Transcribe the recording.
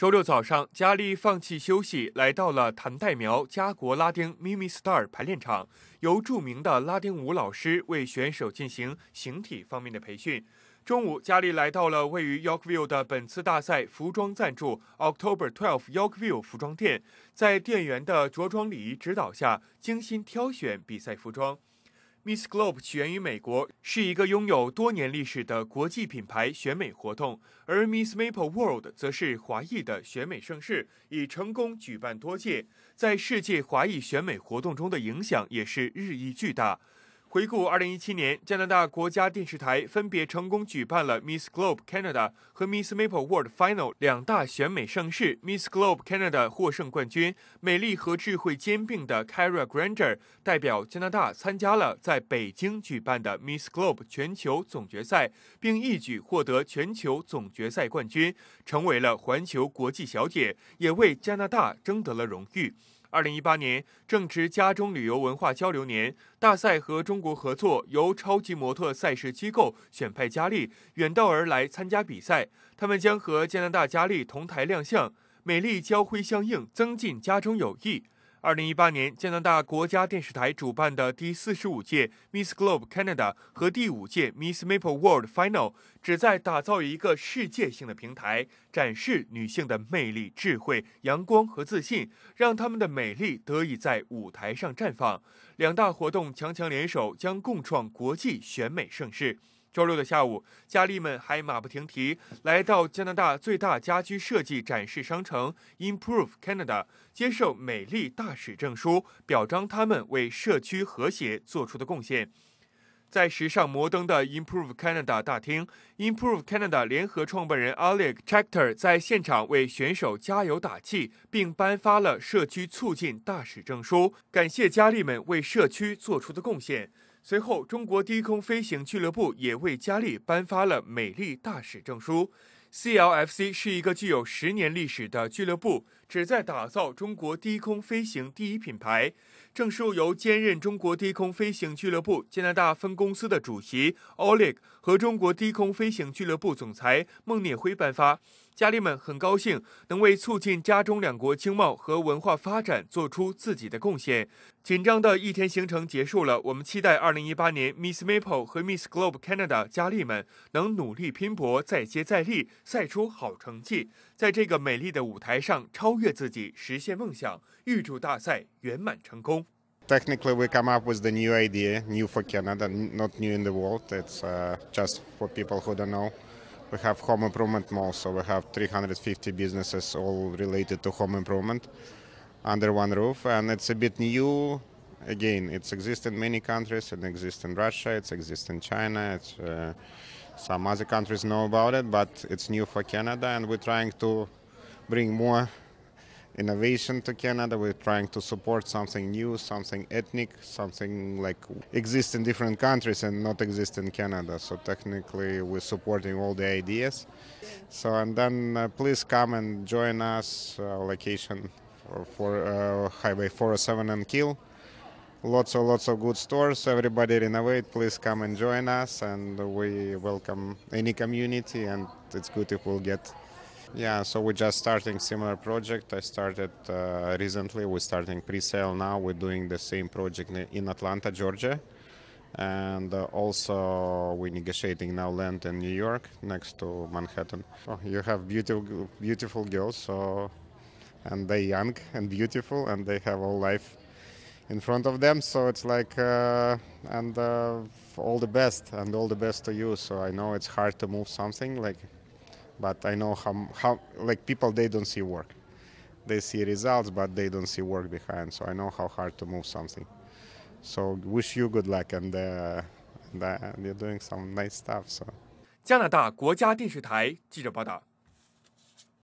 周六早上，佳丽放弃休息，来到了谭代苗家国拉丁 Mimi Star 排练场，由著名的拉丁舞老师为选手进行形体方面的培训。中午，佳丽来到了位于 Yorkville 的本次大赛服装赞助 October Twelve Yorkville 服装店，在店员的着装礼仪指导下，精心挑选比赛服装。Miss Globe 起源于美国，是一个拥有多年历史的国际品牌选美活动，而 Miss Maple World 则是华裔的选美盛世，已成功举办多届，在世界华裔选美活动中的影响也是日益巨大。回顾二零一七年，加拿大国家电视台分别成功举办了 Miss Globe Canada 和 Miss Maple World Final 两大选美盛事。Miss Globe Canada 获胜冠军，美丽和智慧兼并的 Kara Grandeur 代表加拿大参加了在北京举办的 Miss Globe 全球总决赛，并一举获得全球总决赛冠军，成为了环球国际小姐，也为加拿大争得了荣誉。二零一八年正值家中旅游文化交流年，大赛和中国合作，由超级模特赛事机构选派佳丽远道而来参加比赛。他们将和加拿大佳丽同台亮相，美丽交辉相映，增进家中友谊。二零一八年，加拿大国家电视台主办的第四十五届 Miss Globe Canada 和第五届 Miss Maple World Final 旨在打造一个世界性的平台，展示女性的魅力、智慧、阳光和自信，让她们的美丽得以在舞台上绽放。两大活动强强联手，将共创国际选美盛世。周六的下午，佳丽们还马不停蹄来到加拿大最大家居设计展示商城 Improve Canada，接受美丽大使证书，表彰他们为社区和谐做出的贡献。在时尚摩登的 Improve Canada 大厅，Improve Canada 联合创办人 a l e x c h a t e r 在现场为选手加油打气，并颁发了社区促进大使证书，感谢佳丽们为社区做出的贡献。随后，中国低空飞行俱乐部也为佳丽颁发了“美丽大使”证书。CLFC 是一个具有十年历史的俱乐部，旨在打造中国低空飞行第一品牌。证书由兼任中国低空飞行俱乐部加拿大分公司的主席 Oleg 和中国低空飞行俱乐部总裁孟念辉颁发。佳丽们很高兴能为促进家中两国经贸和文化发展做出自己的贡献。紧张的一天行程结束了，我们期待二零一八年 Miss Maple 和 Miss Globe Canada 佳丽们能努力拼搏，再接再厉，赛出好成绩，在这个美丽的舞台上超越自己，实现梦想。预祝大赛圆满成功。Technically, we come up with the new idea, new for Canada, not new in the world. It's uh, just for people who don't know. We have home improvement mall, so we have 350 businesses all related to home improvement under one roof, and it's a bit new. Again, it's exists in many countries. It exists in Russia. It exists in China. It's, uh, some other countries know about it, but it's new for Canada, and we're trying to bring more innovation to Canada. We're trying to support something new, something ethnic, something like exists in different countries and not exist in Canada. So technically, we're supporting all the ideas. So and then uh, please come and join us. Uh, location for, for uh, Highway 407 and Kill. Lots of lots of good stores. Everybody renovate. Please come and join us, and we welcome any community. And it's good if we'll get yeah, so we're just starting similar project. I started uh, recently. We're starting pre-sale now. We're doing the same project in Atlanta, Georgia, and uh, also we're negotiating now land in New York next to Manhattan. Oh, you have beautiful, beautiful girls, so and they're young and beautiful, and they have all life in front of them. So it's like uh, and uh, all the best and all the best to you. So I know it's hard to move something like but I know how, how like people they don't see work. They see results, but they don't see work behind. So I know how hard to move something. So wish you good luck and, uh, uh you're doing some nice stuff. So. 加拿大国家电视台记者报道。